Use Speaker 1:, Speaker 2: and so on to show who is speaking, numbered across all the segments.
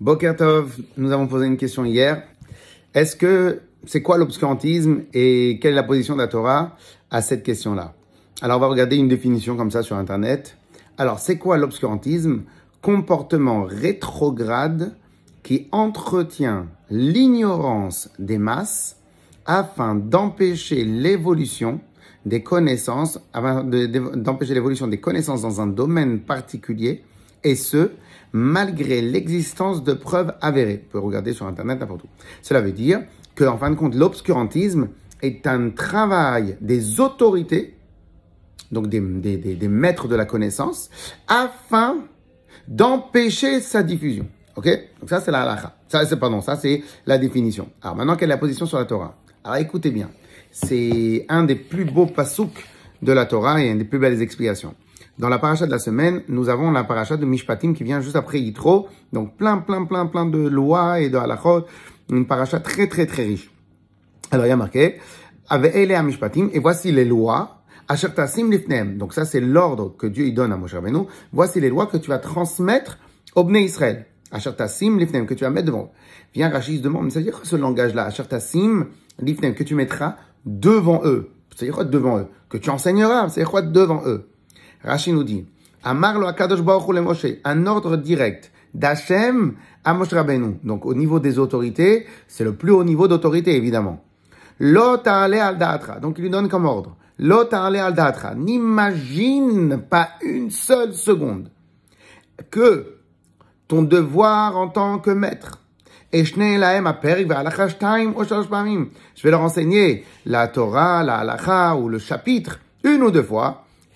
Speaker 1: Bokertov, nous avons posé une question hier. Est-ce que c'est quoi l'obscurantisme et quelle est la position de la Torah à cette question-là Alors on va regarder une définition comme ça sur Internet. Alors c'est quoi l'obscurantisme Comportement rétrograde qui entretient l'ignorance des masses afin d'empêcher l'évolution des connaissances, afin d'empêcher l'évolution des connaissances dans un domaine particulier et ce, malgré l'existence de preuves avérées. Vous pouvez regarder sur Internet n'importe où. Cela veut dire que, en fin de compte, l'obscurantisme est un travail des autorités, donc des, maîtres de la connaissance, afin d'empêcher sa diffusion. Ok Donc ça, c'est la Ça, c'est, pardon, ça, c'est la définition. Alors maintenant, quelle est la position sur la Torah Alors écoutez bien, c'est un des plus beaux pasouks de la Torah et une des plus belles explications. Dans la paracha de la semaine, nous avons la paracha de Mishpatim qui vient juste après Yitro. Donc plein, plein, plein, plein de lois et de halachot. Une paracha très, très, très riche. Alors il y a marqué, à Mishpatim, et voici les lois. lifnem. » Donc ça, c'est l'ordre que Dieu y donne à Moshe Rabbeinu. Voici les lois que tu vas transmettre au Bnei Israël. Ashertasim lifnem, que tu vas mettre devant. Viens, Rachis demande, mais c'est dire ce langage-là, Ashertasim lifnem, que tu mettras devant eux. C'est-à-dire devant eux Que tu enseigneras, c'est-à-dire devant eux Rashi nous dit, un ordre direct d'Hachem à Moshe Rabbeinu. Donc au niveau des autorités, c'est le plus haut niveau d'autorité évidemment. al Donc il lui donne comme ordre. L'otale al N'imagine pas une seule seconde que ton devoir en tant que maître. Je vais leur enseigner la Torah, la halacha ou le chapitre une ou deux fois.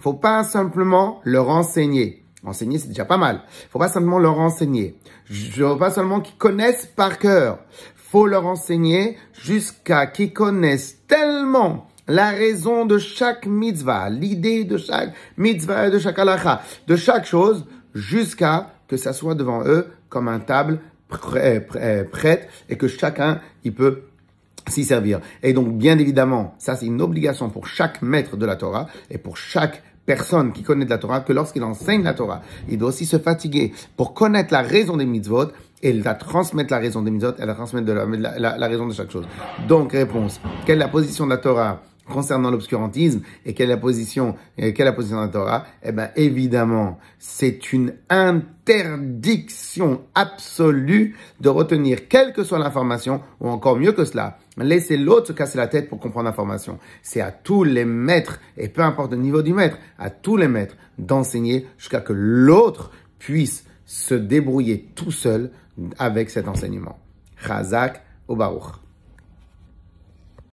Speaker 1: faut pas simplement leur enseigner. Enseigner, c'est déjà pas mal. faut pas simplement leur enseigner. Je veux pas seulement qu'ils connaissent par cœur. faut leur enseigner jusqu'à qu'ils connaissent tellement la raison de chaque mitzvah, l'idée de chaque mitzvah, de chaque halakha, de chaque chose, jusqu'à que ça soit devant eux comme un table prête et que chacun y peut s'y servir. Et donc, bien évidemment, ça c'est une obligation pour chaque maître de la Torah et pour chaque personne qui connaît de la Torah que lorsqu'il enseigne la Torah, il doit aussi se fatiguer pour connaître la raison des mitzvot et la transmettre la raison des mitzvot elle la transmettre de la raison de chaque chose. Donc, réponse, quelle est la position de la Torah concernant l'obscurantisme et quelle est la position, euh, quelle est la de la Torah, eh bien évidemment, c'est une interdiction absolue de retenir quelle que soit l'information, ou encore mieux que cela, laisser l'autre se casser la tête pour comprendre l'information. C'est à tous les maîtres, et peu importe le niveau du maître, à tous les maîtres d'enseigner jusqu'à que l'autre puisse se débrouiller tout seul avec cet enseignement. Chazak au